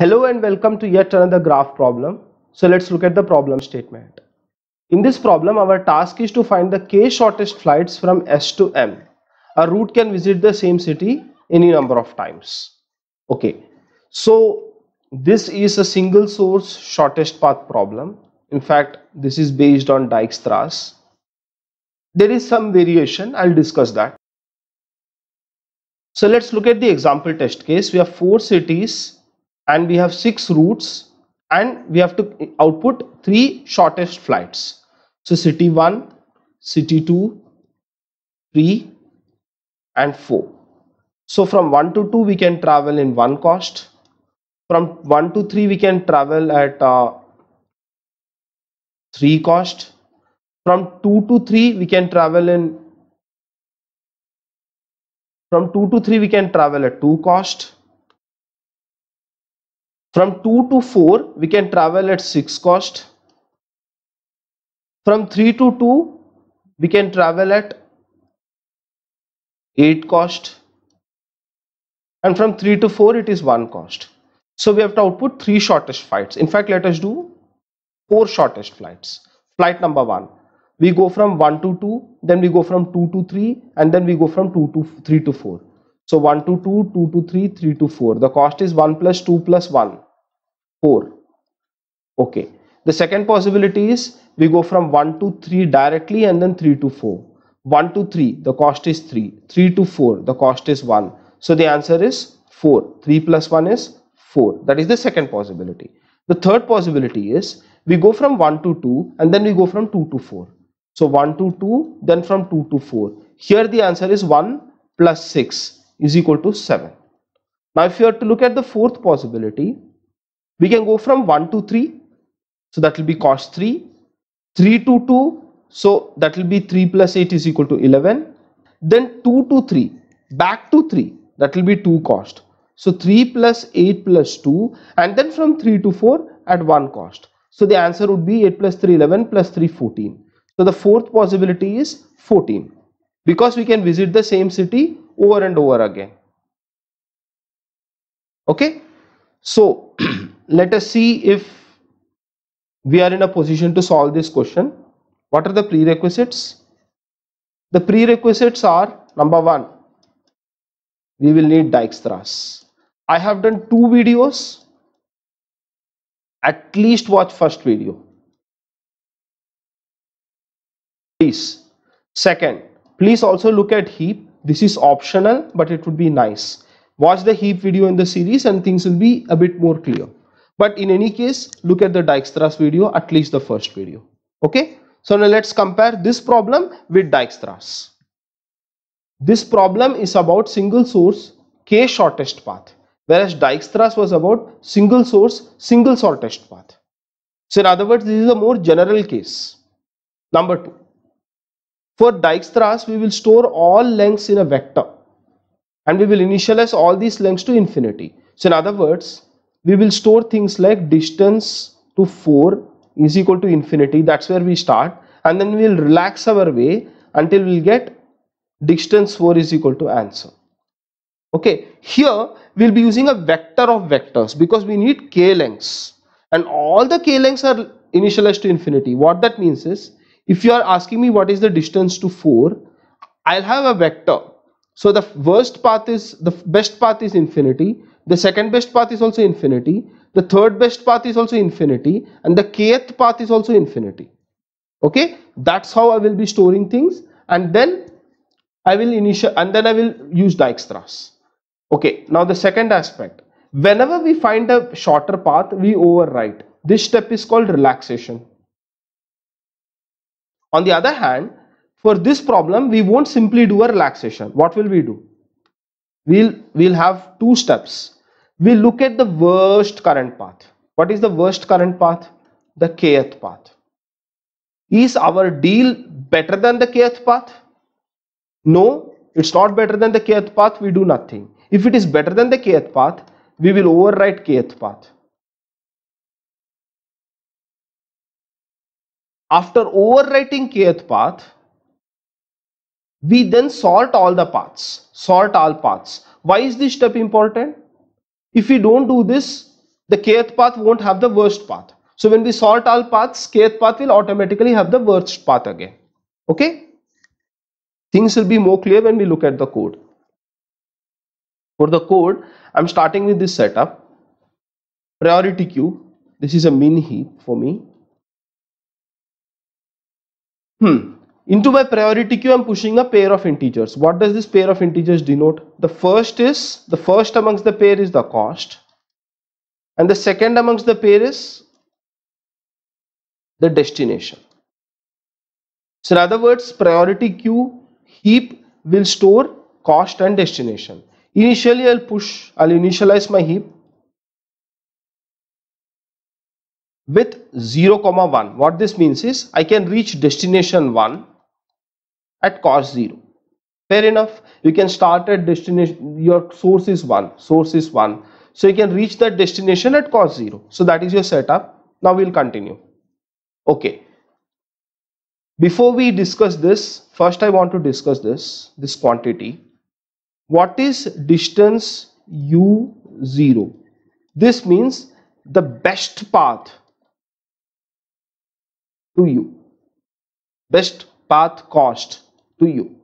Hello and welcome to yet another graph problem. So let's look at the problem statement. In this problem, our task is to find the k shortest flights from S to M. A route can visit the same city any number of times. Okay, so this is a single source shortest path problem. In fact, this is based on Dijkstra's. There is some variation, I'll discuss that. So let's look at the example test case. We have four cities and we have six routes and we have to output three shortest flights. So city 1, city 2, 3 and 4. So from 1 to 2 we can travel in one cost. From 1 to 3 we can travel at uh, 3 cost. From 2 to 3 we can travel in from 2 to 3 we can travel at 2 cost from 2 to 4, we can travel at 6 cost. From 3 to 2, we can travel at 8 cost. And from 3 to 4, it is 1 cost. So we have to output 3 shortest flights. In fact, let us do 4 shortest flights. Flight number 1 we go from 1 to 2 then we go from 2 to 3 and then we go from 2 to 3 to 4 so 1 to 2 2 to 3 3 to 4 the cost is 1 plus 2 plus 1 4 okay the second possibility is we go from 1 to 3 directly and then 3 to 4 1 to 3 the cost is 3 3 to 4 the cost is 1 so the answer is 4 3 plus 1 is 4 that is the second possibility the third possibility is we go from 1 to 2 and then we go from 2 to 4 so 1 to 2 then from 2 to 4 here the answer is 1 plus 6 is equal to 7 now if you are to look at the fourth possibility we can go from 1 to 3 so that will be cos 3 3 to 2 so that will be 3 plus 8 is equal to 11 then 2 to 3 back to 3 that will be 2 cost so 3 plus 8 plus 2 and then from 3 to 4 at 1 cost so the answer would be 8 plus 3 11 plus 3 14 so the fourth possibility is 14 because we can visit the same city over and over again okay so let us see if we are in a position to solve this question. What are the prerequisites? The prerequisites are number one, we will need Dijkstra's. I have done two videos. At least watch first video. Please. Second, please also look at heap. This is optional, but it would be nice. Watch the heap video in the series and things will be a bit more clear. But in any case, look at the Dijkstra's video, at least the first video. Okay. So now let's compare this problem with Dijkstra's. This problem is about single source k shortest path, whereas Dijkstra's was about single source single shortest path. So in other words, this is a more general case. Number two, for Dijkstra's, we will store all lengths in a vector and we will initialize all these lengths to infinity. So in other words, we will store things like distance to 4 is equal to infinity that's where we start and then we will relax our way until we'll get distance 4 is equal to answer okay here we'll be using a vector of vectors because we need k lengths and all the k lengths are initialized to infinity what that means is if you are asking me what is the distance to 4 i'll have a vector so the worst path is the best path is infinity the second best path is also infinity. The third best path is also infinity. And the kth path is also infinity. Okay. That's how I will be storing things. And then I will initial and then I will use Dijkstra's. Okay. Now the second aspect. Whenever we find a shorter path, we overwrite. This step is called relaxation. On the other hand, for this problem, we won't simply do a relaxation. What will we do? We'll, we'll have two steps we look at the worst current path. What is the worst current path? The kth path. Is our deal better than the kth path? No, it's not better than the kth path, we do nothing. If it is better than the kth path, we will overwrite kth path. After overwriting kth path, we then sort all the paths, sort all paths. Why is this step important? If we don't do this, the kth path won't have the worst path. So when we sort all paths, kth path will automatically have the worst path again. Okay? Things will be more clear when we look at the code. For the code, I'm starting with this setup. Priority queue. This is a min heap for me. Hmm. Into my priority queue, I'm pushing a pair of integers. What does this pair of integers denote? The first is, the first amongst the pair is the cost. And the second amongst the pair is the destination. So in other words, priority queue heap will store cost and destination. Initially, I'll push, I'll initialize my heap with 0 comma 1 what this means is i can reach destination 1 at cost zero fair enough you can start at destination your source is one source is one so you can reach that destination at cost zero so that is your setup now we'll continue okay before we discuss this first i want to discuss this this quantity what is distance u0 this means the best path to you best path cost to you,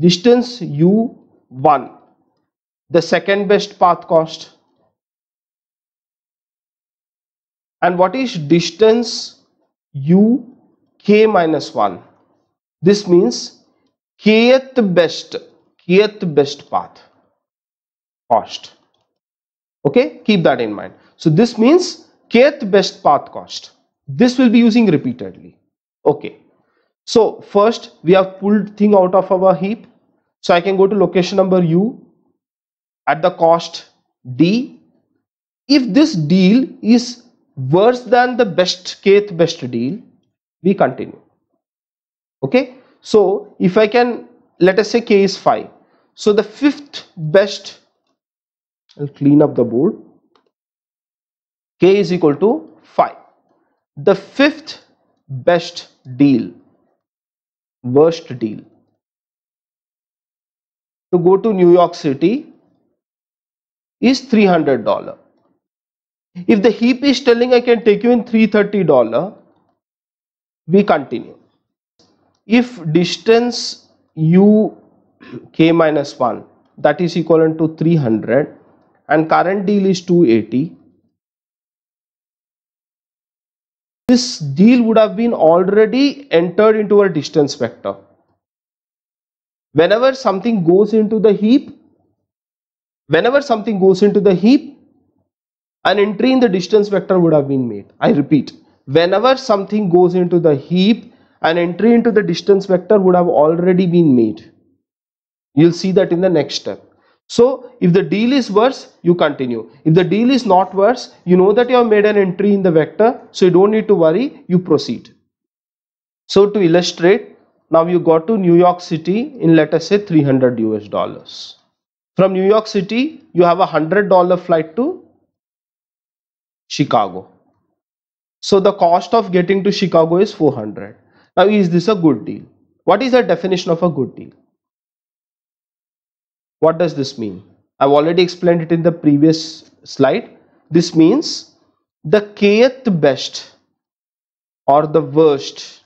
Distance u1, the second best path cost. And what is distance u k minus 1? This means kth best, kth best path cost. Okay, keep that in mind. So this means kth best path cost. This will be using repeatedly. Okay so first we have pulled thing out of our heap so i can go to location number u at the cost d if this deal is worse than the best kth best deal we continue okay so if i can let us say k is 5 so the fifth best i'll clean up the board k is equal to 5 the fifth best deal worst deal. To go to New York City is $300. If the heap is telling I can take you in $330, we continue. If distance u k minus 1 that is equivalent to 300 and current deal is 280 this deal would have been already entered into a distance vector. Whenever something goes into the heap, whenever something goes into the heap, an entry in the distance vector would have been made. I repeat, whenever something goes into the heap, an entry into the distance vector would have already been made. You'll see that in the next step. So if the deal is worse, you continue. If the deal is not worse, you know that you have made an entry in the vector. So you don't need to worry, you proceed. So to illustrate, now you got to New York City in let us say 300 US dollars. From New York City, you have a $100 flight to Chicago. So the cost of getting to Chicago is 400. Now is this a good deal? What is the definition of a good deal? What does this mean? I've already explained it in the previous slide. This means the kth best or the worst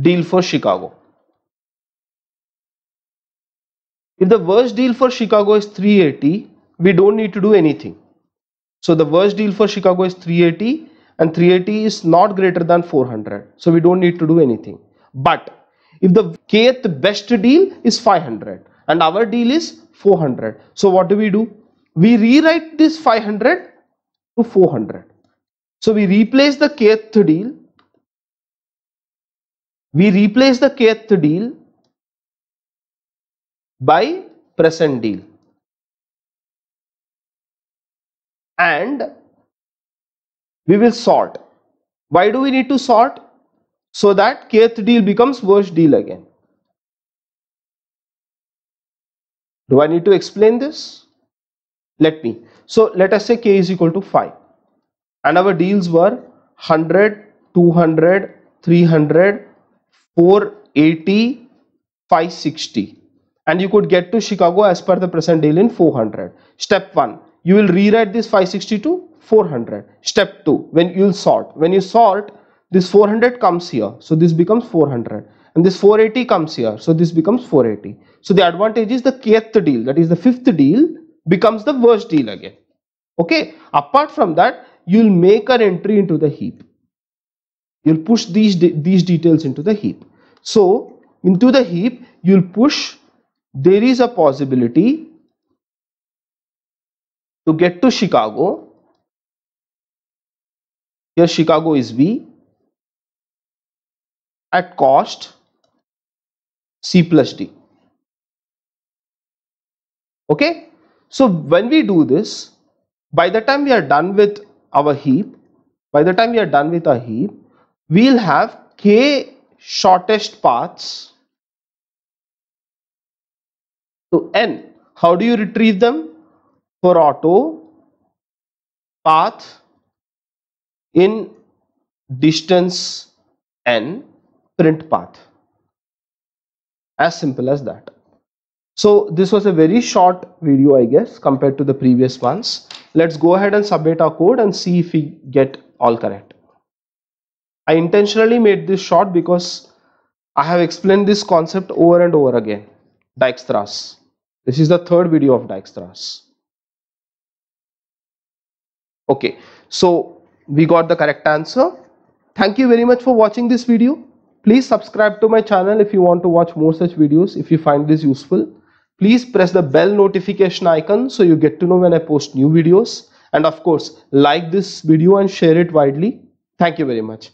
deal for Chicago. If the worst deal for Chicago is 380, we don't need to do anything. So the worst deal for Chicago is 380 and 380 is not greater than 400. So we don't need to do anything. But if the kth best deal is 500 and our deal is 400 so what do we do we rewrite this 500 to 400 so we replace the kth deal we replace the kth deal by present deal and we will sort why do we need to sort so that kth deal becomes worst deal again. Do I need to explain this? Let me. So let us say k is equal to 5 and our deals were 100, 200, 300, 480, 560 and you could get to Chicago as per the present deal in 400. Step 1, you will rewrite this 560 to 400. Step 2, when you will sort. When you sort, this 400 comes here so this becomes 400 and this 480 comes here so this becomes 480 so the advantage is the kth deal that is the fifth deal becomes the worst deal again okay apart from that you'll make an entry into the heap you'll push these de these details into the heap so into the heap you'll push there is a possibility to get to chicago here chicago is b at cost c plus d okay so when we do this by the time we are done with our heap by the time we are done with our heap we'll have k shortest paths to n how do you retrieve them for auto path in distance n print path as simple as that so this was a very short video i guess compared to the previous ones let's go ahead and submit our code and see if we get all correct i intentionally made this short because i have explained this concept over and over again dijkstra's this is the third video of dijkstra's okay so we got the correct answer thank you very much for watching this video Please subscribe to my channel if you want to watch more such videos if you find this useful. Please press the bell notification icon so you get to know when I post new videos. And of course, like this video and share it widely. Thank you very much.